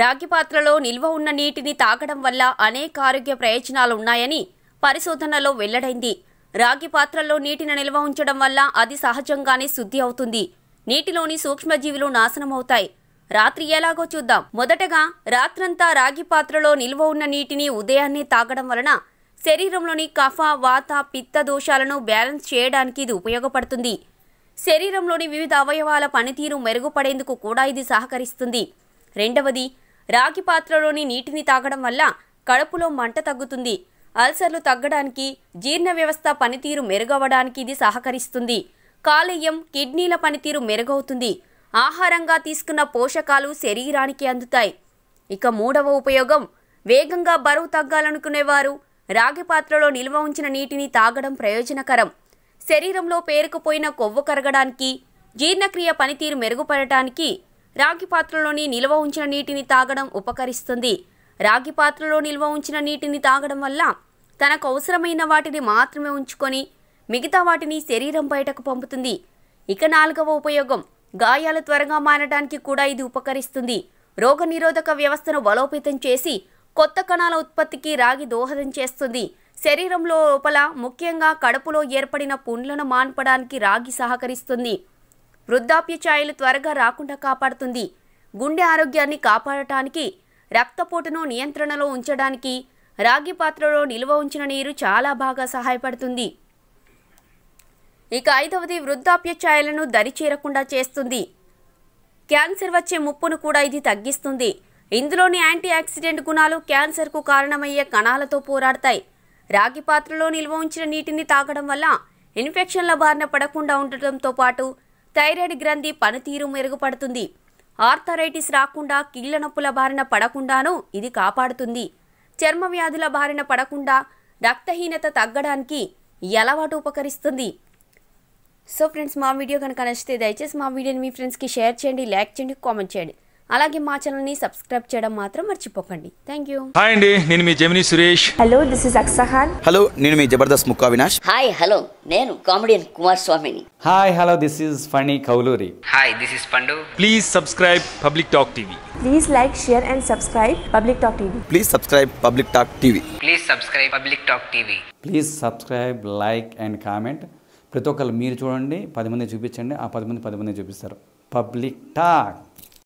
రాగి పాత్రలో నిల్వ ఉన్న నీటిని తాగడం వల్ల అనేక ఆరోగ్య ప్రయోజనాలు ఉన్నాయని పరిశోధనలో వెల్లడైంది రాగి పాత్రలో నీటిని నిల్వ ఉంచడం వల్ల అది సహజంగానే శుద్ధి అవుతుంది నీటిలోని సూక్ష్మజీవులు నాశనమవుతాయి రాత్రి ఎలాగో చూద్దాం మొదటగా రాత్రంతా రాగి పాత్రలో నిల్వ ఉన్న నీటిని ఉదయాన్నే తాగడం వలన శరీరంలోని కఫ వాత పిత్త దోషాలను బ్యాలెన్స్ చేయడానికి ఇది ఉపయోగపడుతుంది శరీరంలోని వివిధ అవయవాల పనితీరు మెరుగుపడేందుకు కూడా ఇది సహకరిస్తుంది రెండవది రాగి పాత్రలోని నీటిని తాగడం వల్ల కడుపులో మంట తగ్గుతుంది అల్సర్లు తగ్గడానికి జీర్ణ వ్యవస్థ పనితీరు మెరుగవడానికి ఇది సహకరిస్తుంది కాలేయం కిడ్నీల పనితీరు మెరుగవుతుంది ఆహారంగా తీసుకున్న పోషకాలు శరీరానికి అందుతాయి ఇక మూడవ ఉపయోగం వేగంగా బరువు తగ్గాలనుకునేవారు రాగి పాత్రలో నిల్వ ఉంచిన నీటిని తాగడం ప్రయోజనకరం శరీరంలో పేరుకుపోయిన కొవ్వు కరగడానికి జీర్ణక్రియ పనితీరు మెరుగుపడటానికి రాగి పాత్రలోని నిల్వ ఉంచిన నీటిని తాగడం ఉపకరిస్తుంది రాగి పాత్రలో నిల్వ ఉంచిన నీటిని తాగడం వల్ల తనకు అవసరమైన వాటిని మాత్రమే ఉంచుకొని మిగతా వాటిని శరీరం బయటకు పంపుతుంది ఇక నాలుగవ ఉపయోగం గాయాలు త్వరగా మారడానికి కూడా ఇది ఉపకరిస్తుంది రోగనిరోధక వ్యవస్థను బలోపేతం చేసి కొత్త కణాల ఉత్పత్తికి రాగి దోహదం చేస్తుంది శరీరంలో లోపల ముఖ్యంగా కడుపులో ఏర్పడిన పుండ్లను మాన్పడానికి రాగి సహకరిస్తుంది వృద్ధాప్య ఛాయలు త్వరగా రాకుండా కాపాడుతుంది గుండె ఆరోగ్యాన్ని కాపాడటానికి రక్తపోటును నియంత్రణలో ఉంచడానికి రాగి పాత్రలో నిల్వ ఉంచిన నీరు చాలా బాగా సహాయపడుతుంది ఇక ఐదవది వృద్ధాప్య ఛాయలను దరిచేరకుండా చేస్తుంది క్యాన్సర్ వచ్చే ముప్పును కూడా ఇది తగ్గిస్తుంది ఇందులోని యాంటీ ఆక్సిడెంట్ గుణాలు క్యాన్సర్కు కారణమయ్యే కణాలతో పోరాడతాయి రాగి పాత్రలో నిల్వ ఉంచిన నీటిని తాగడం వల్ల ఇన్ఫెక్షన్ల బారిన పడకుండా ఉండటంతో పాటు థైరాయిడ్ గ్రంథి పనితీరు మెరుగుపడుతుంది ఆర్థరైటిస్ రాకుండా కీళ్ల నొప్పుల బారిన పడకుండాను ఇది కాపాడుతుంది చర్మ వ్యాధుల బారిన పడకుండా రక్తహీనత తగ్గడానికి అలవాటు ఉపకరిస్తుంది సో ఫ్రెండ్స్ మా వీడియో కనుక నచ్చితే దయచేసి మా వీడియోని మీ ఫ్రెండ్స్కి షేర్ చేయండి లైక్ చేయండి కామెంట్ చేయండి అలాగే మా ఛానల్ ని సబ్స్క్రైబ్ చేయడం మాత్రం మర్చిపోకండి థ్యాంక్ యూ హాయ్ అండి నేను మీ Jamini Suresh hello this is అక్సహాన్ హలో నేను మీ జబర్దస్త్ ముక్కా వినాష్ హాయ్ హలో నేను కామెడియన్ కుమార్ స్వామిని hi hello this is Phani Kauluri hi this is Pandu please subscribe public talk TV please like share and subscribe public talk TV please subscribe public talk TV please subscribe public talk TV please subscribe like and comment ప్రతి ఒక్కరు మీరు చూడండి పది మంది చూపించండి ఆ పది మంది పది మంది చూపిస్తారు పబ్లిక్ టాక్